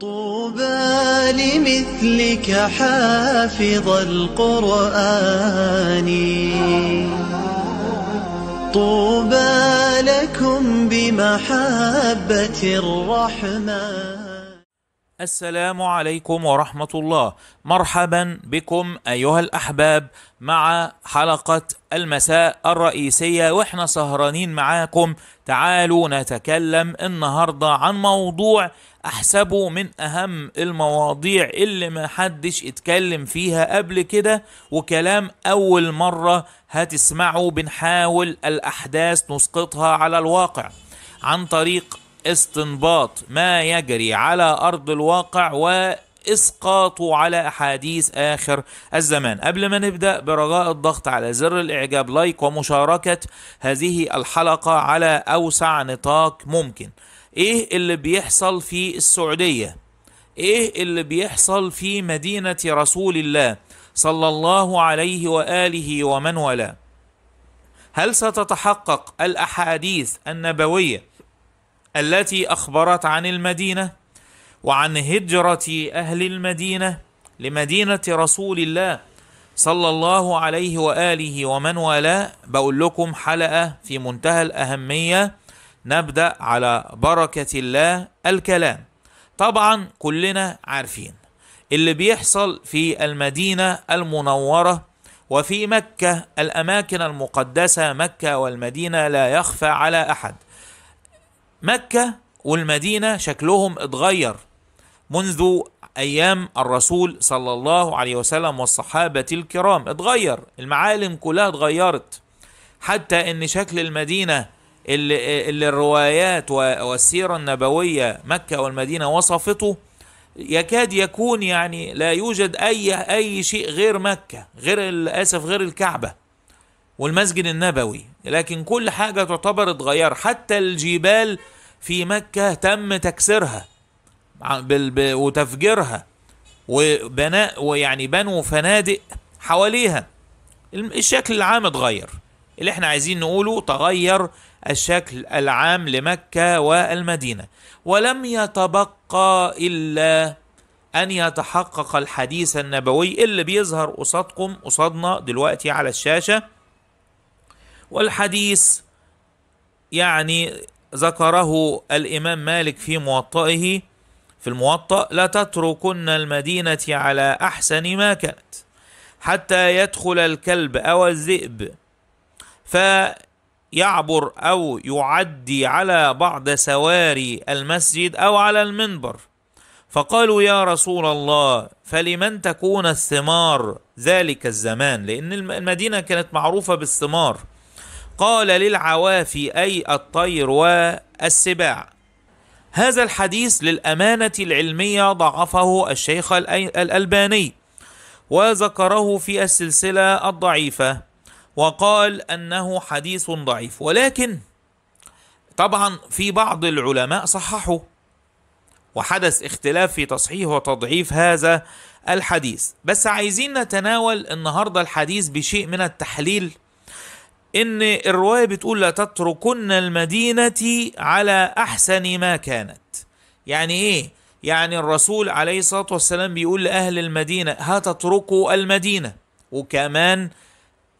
طوبى لمثلك حافظ القرآن طوبى لكم بمحبة الرحمن السلام عليكم ورحمة الله مرحبا بكم أيها الأحباب مع حلقة المساء الرئيسية وإحنا سهرانين معاكم تعالوا نتكلم النهاردة عن موضوع أحسبه من أهم المواضيع اللي ما حدش اتكلم فيها قبل كده وكلام أول مرة هتسمعه بنحاول الأحداث نسقطها على الواقع عن طريق استنباط ما يجري على أرض الواقع و اسقاطه على احاديث اخر الزمان قبل ما نبدا برجاء الضغط على زر الاعجاب لايك ومشاركه هذه الحلقه على اوسع نطاق ممكن ايه اللي بيحصل في السعوديه ايه اللي بيحصل في مدينه رسول الله صلى الله عليه واله ومن والاه هل ستتحقق الاحاديث النبويه التي اخبرت عن المدينه وعن هجره اهل المدينه لمدينه رسول الله صلى الله عليه واله ومن والاه بقول لكم حلقه في منتهى الاهميه نبدا على بركه الله الكلام طبعا كلنا عارفين اللي بيحصل في المدينه المنوره وفي مكه الاماكن المقدسه مكه والمدينه لا يخفى على احد مكة والمدينة شكلهم اتغير منذ أيام الرسول صلى الله عليه وسلم والصحابة الكرام اتغير المعالم كلها اتغيرت حتى ان شكل المدينة اللي, الروايات والسيرة النبوية مكة والمدينة وصفته يكاد يكون يعني لا يوجد اي اي شيء غير مكه غير للأسف غير الكعبه والمسجد النبوي لكن كل حاجة تعتبر اتغير حتى الجبال في مكة تم تكسيرها وتفجيرها وبناء ويعني بنوا فنادق حواليها الشكل العام اتغير اللي احنا عايزين نقوله تغير الشكل العام لمكة والمدينة ولم يتبقى إلا أن يتحقق الحديث النبوي اللي بيظهر قصادكم قصادنا دلوقتي على الشاشة والحديث يعني ذكره الإمام مالك في موطئه في الموطأ لتتركن المدينة على أحسن ما كانت حتى يدخل الكلب أو الذئب فيعبر أو يعدي على بعض سواري المسجد أو على المنبر فقالوا يا رسول الله فلمن تكون الثمار ذلك الزمان لأن المدينة كانت معروفة بالثمار قال للعوافي أي الطير والسباع هذا الحديث للأمانة العلمية ضعفه الشيخ الألباني وذكره في السلسلة الضعيفة وقال أنه حديث ضعيف ولكن طبعا في بعض العلماء صححوا وحدث اختلاف في تصحيح وتضعيف هذا الحديث بس عايزين نتناول النهاردة الحديث بشيء من التحليل ان الروايه بتقول لا تتركن المدينه على احسن ما كانت يعني ايه يعني الرسول عليه الصلاه والسلام بيقول لاهل المدينه هتتركوا المدينه وكمان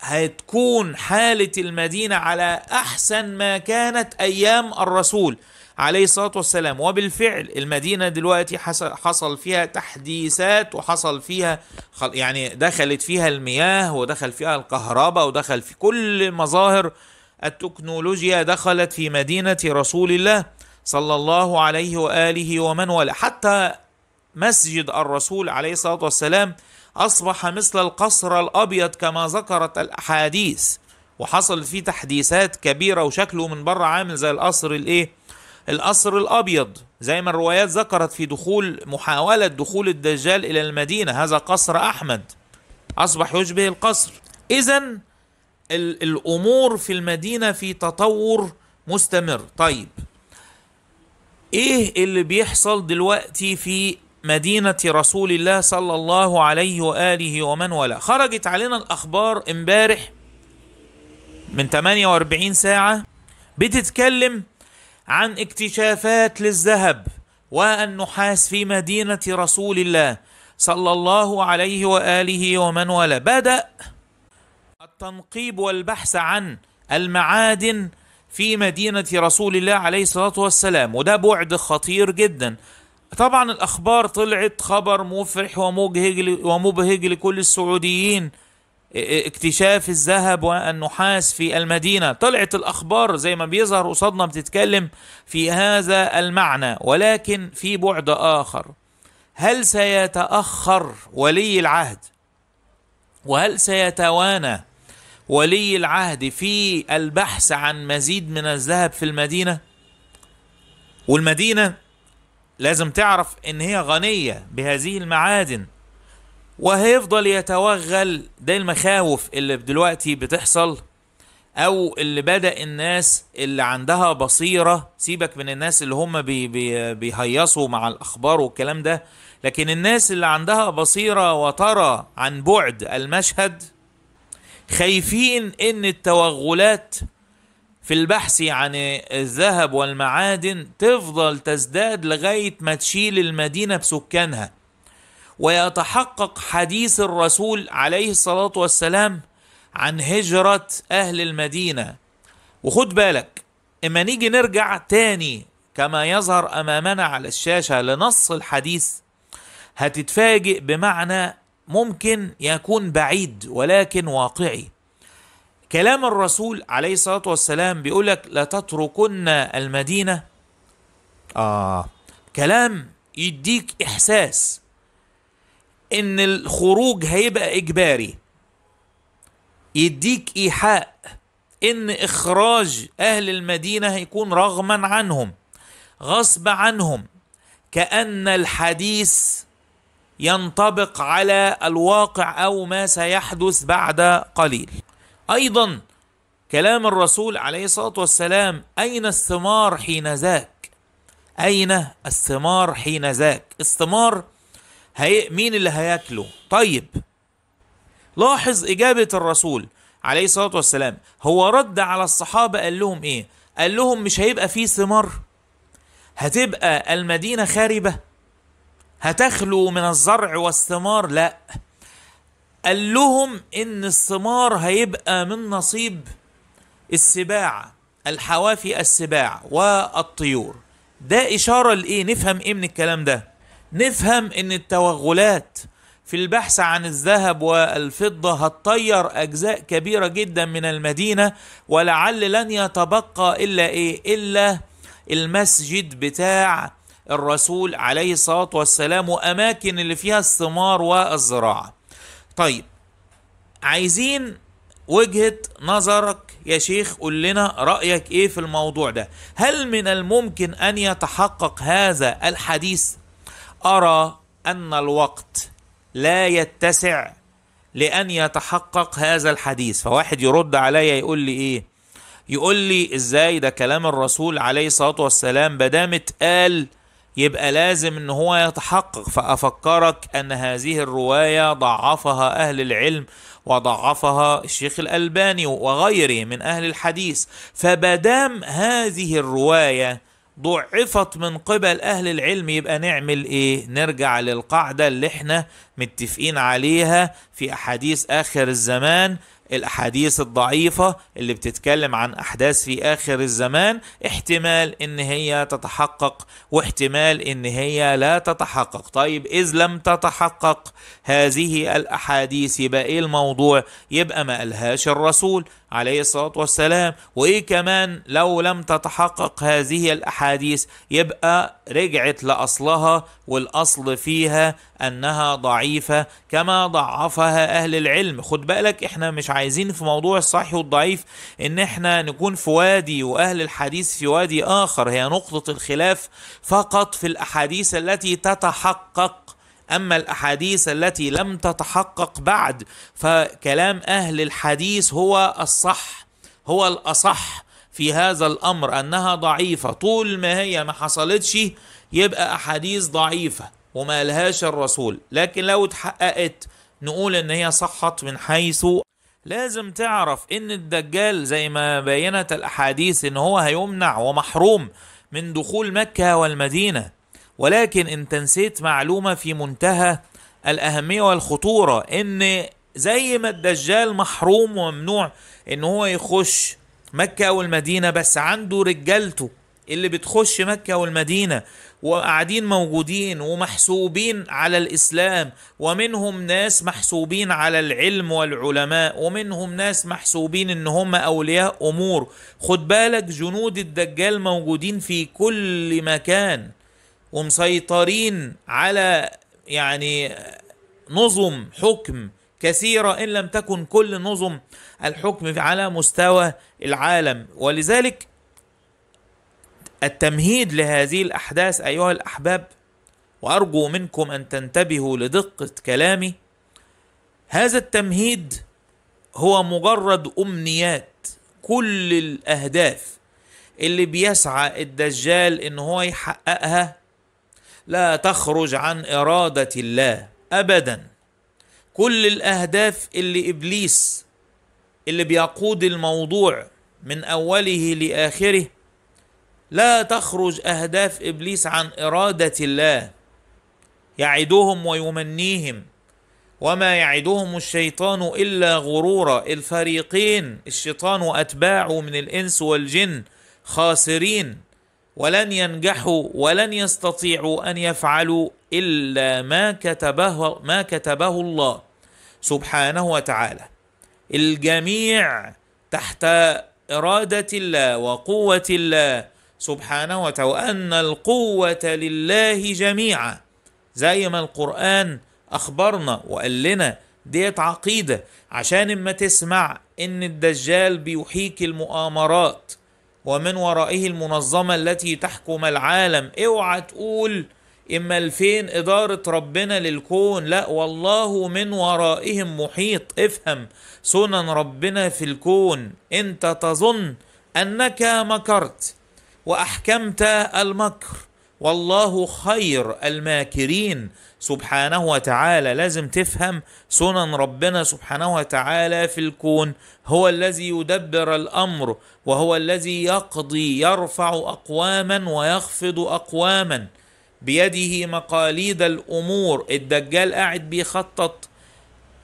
هتكون حاله المدينه على احسن ما كانت ايام الرسول عليه الصلاه والسلام وبالفعل المدينه دلوقتي حصل فيها تحديثات وحصل فيها يعني دخلت فيها المياه ودخل فيها الكهرباء ودخل في كل مظاهر التكنولوجيا دخلت في مدينه رسول الله صلى الله عليه واله ومن والاه حتى مسجد الرسول عليه الصلاه والسلام اصبح مثل القصر الابيض كما ذكرت الاحاديث وحصل فيه تحديثات كبيره وشكله من بره عامل زي القصر الايه القصر الابيض زي ما الروايات ذكرت في دخول محاوله دخول الدجال الى المدينه هذا قصر احمد اصبح يشبه القصر اذا الامور في المدينه في تطور مستمر طيب ايه اللي بيحصل دلوقتي في مدينة رسول الله صلى الله عليه وآله ومن ولا خرجت علينا الأخبار امبارح من 48 ساعة بتتكلم عن اكتشافات للذهب والنحاس في مدينة رسول الله صلى الله عليه وآله ومن والاه بدأ التنقيب والبحث عن المعادن في مدينة رسول الله عليه الصلاة والسلام وده بعد خطير جدا طبعا الأخبار طلعت خبر مفرح ومبهج ومبهج لكل السعوديين اكتشاف الذهب والنحاس في المدينة طلعت الأخبار زي ما بيظهر قصادنا بتتكلم في هذا المعنى ولكن في بعد آخر هل سيتأخر ولي العهد وهل سيتوانى ولي العهد في البحث عن مزيد من الذهب في المدينة والمدينة لازم تعرف ان هي غنية بهذه المعادن وهيفضل يتوغل ده المخاوف اللي دلوقتي بتحصل او اللي بدا الناس اللي عندها بصيره سيبك من الناس اللي هم بي بي بيهيصوا مع الاخبار والكلام ده لكن الناس اللي عندها بصيره وترى عن بعد المشهد خايفين ان التوغلات في البحث عن الذهب والمعادن تفضل تزداد لغايه ما تشيل المدينه بسكانها ويتحقق حديث الرسول عليه الصلاة والسلام عن هجرة أهل المدينة وخد بالك إما نيجي نرجع تاني كما يظهر أمامنا على الشاشة لنص الحديث هتتفاجئ بمعنى ممكن يكون بعيد ولكن واقعي كلام الرسول عليه الصلاة والسلام بيقول لك لا تتركن المدينة آه كلام يديك إحساس ان الخروج هيبقى اجباري يديك ايحاء ان اخراج اهل المدينه هيكون رغما عنهم غصب عنهم كان الحديث ينطبق على الواقع او ما سيحدث بعد قليل ايضا كلام الرسول عليه الصلاه والسلام اين الثمار حين ذاك اين الثمار حين ذاك الثمار هي مين اللي هياكله طيب لاحظ إجابة الرسول عليه الصلاة والسلام هو رد على الصحابة قال لهم إيه قال لهم مش هيبقى فيه ثمار هتبقى المدينة خاربة هتخلو من الزرع والثمار لا قال لهم إن الثمار هيبقى من نصيب السباع الحوافي السباع والطيور ده إشارة لإيه نفهم إيه من الكلام ده نفهم ان التوغلات في البحث عن الذهب والفضه هتطير اجزاء كبيره جدا من المدينه ولعل لن يتبقى الا ايه الا المسجد بتاع الرسول عليه الصلاه والسلام واماكن اللي فيها الثمار والزراعه طيب عايزين وجهه نظرك يا شيخ قول لنا رايك ايه في الموضوع ده هل من الممكن ان يتحقق هذا الحديث ارى ان الوقت لا يتسع لان يتحقق هذا الحديث فواحد يرد عليا يقول لي ايه يقول لي ازاي ده كلام الرسول عليه الصلاه والسلام ما دام اتقال يبقى لازم ان هو يتحقق فافكرك ان هذه الروايه ضعفها اهل العلم وضعفها الشيخ الالباني وغيره من اهل الحديث فبدام هذه الروايه ضعفت من قبل اهل العلم يبقى نعمل ايه نرجع للقاعده اللي احنا متفقين عليها في احاديث اخر الزمان الاحاديث الضعيفه اللي بتتكلم عن احداث في اخر الزمان احتمال ان هي تتحقق واحتمال ان هي لا تتحقق طيب اذ لم تتحقق هذه الاحاديث يبقى ايه الموضوع يبقى ما قالهاش الرسول عليه الصلاة والسلام وإيه كمان لو لم تتحقق هذه الأحاديث يبقى رجعت لأصلها والأصل فيها أنها ضعيفة كما ضعفها أهل العلم خد بالك إحنا مش عايزين في موضوع الصحيح والضعيف إن إحنا نكون في وادي وأهل الحديث في وادي آخر هي نقطة الخلاف فقط في الأحاديث التي تتحقق أما الأحاديث التي لم تتحقق بعد فكلام أهل الحديث هو الصح هو الأصح في هذا الأمر أنها ضعيفة طول ما هي ما حصلتش يبقى أحاديث ضعيفة وما لهاش الرسول لكن لو اتحققت نقول ان هي صحت من حيث لازم تعرف ان الدجال زي ما بينت الاحاديث ان هو هيمنع ومحروم من دخول مكة والمدينة ولكن انت نسيت معلومه في منتهى الاهميه والخطوره ان زي ما الدجال محروم وممنوع ان هو يخش مكه والمدينه بس عنده رجالته اللي بتخش مكة والمدينة وقاعدين موجودين ومحسوبين على الإسلام ومنهم ناس محسوبين على العلم والعلماء ومنهم ناس محسوبين إن هم أولياء أمور خد بالك جنود الدجال موجودين في كل مكان ومسيطرين على يعني نظم حكم كثيره ان لم تكن كل نظم الحكم على مستوى العالم ولذلك التمهيد لهذه الاحداث ايها الاحباب وارجو منكم ان تنتبهوا لدقه كلامي هذا التمهيد هو مجرد امنيات كل الاهداف اللي بيسعى الدجال ان هو يحققها لا تخرج عن اراده الله ابدا كل الاهداف اللي ابليس اللي بيقود الموضوع من اوله لاخره لا تخرج اهداف ابليس عن اراده الله يعدهم ويمنيهم وما يعدهم الشيطان الا غرورا الفريقين الشيطان واتباعه من الانس والجن خاسرين ولن ينجحوا ولن يستطيعوا ان يفعلوا الا ما كتبه ما كتبه الله سبحانه وتعالى الجميع تحت اراده الله وقوه الله سبحانه وتعالى وان القوه لله جميعا زي ما القران اخبرنا وقال لنا ديت عقيده عشان اما تسمع ان الدجال بيحيك المؤامرات ومن ورائه المنظمة التي تحكم العالم اوعى تقول اما الفين ادارة ربنا للكون لا والله من ورائهم محيط افهم سنن ربنا في الكون انت تظن انك مكرت واحكمت المكر والله خير الماكرين سبحانه وتعالى لازم تفهم سنن ربنا سبحانه وتعالى في الكون هو الذي يدبر الامر وهو الذي يقضي يرفع اقواما ويخفض اقواما بيده مقاليد الامور الدجال قاعد بيخطط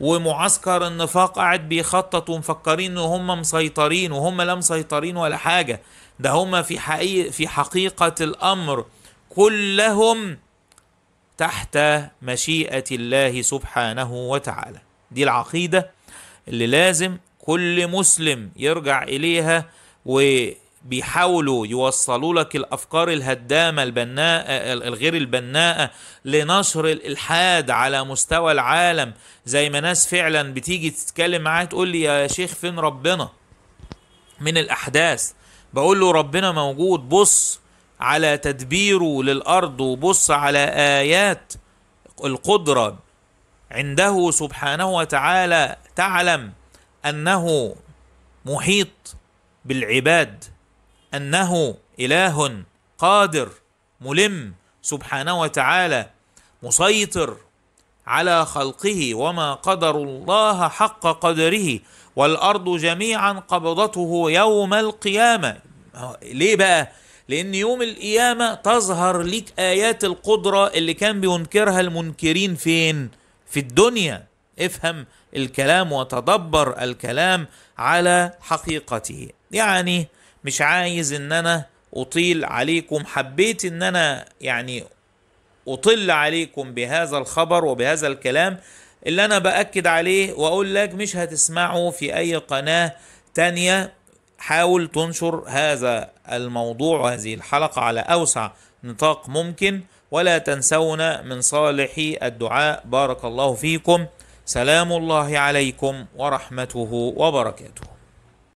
ومعسكر النفاق قاعد بيخطط ومفكرين ان هم مسيطرين وهم لا مسيطرين ولا حاجه ده هم في حقيقه في حقيقه الامر كلهم تحت مشيئة الله سبحانه وتعالى دي العقيدة اللي لازم كل مسلم يرجع إليها وبيحاولوا يوصلوا لك الأفكار الهدامة البناء الغير البناءة لنشر الإلحاد على مستوى العالم زي ما ناس فعلا بتيجي تتكلم معاه تقول لي يا شيخ فين ربنا من الأحداث بقول له ربنا موجود بص على تدبيره للارض وبص على ايات القدره عنده سبحانه وتعالى تعلم انه محيط بالعباد انه اله قادر ملم سبحانه وتعالى مسيطر على خلقه وما قدروا الله حق قدره والارض جميعا قبضته يوم القيامه ليه بقى لأن يوم القيامة تظهر ليك آيات القدرة اللي كان بينكرها المنكرين فين؟ في الدنيا افهم الكلام وتدبر الكلام على حقيقته يعني مش عايز ان انا اطيل عليكم حبيت ان انا يعني اطل عليكم بهذا الخبر وبهذا الكلام اللي انا باكد عليه واقول لك مش هتسمعه في اي قناه تانية حاول تنشر هذا الموضوع وهذه الحلقة على أوسع نطاق ممكن ولا تنسونا من صالح الدعاء بارك الله فيكم سلام الله عليكم ورحمته وبركاته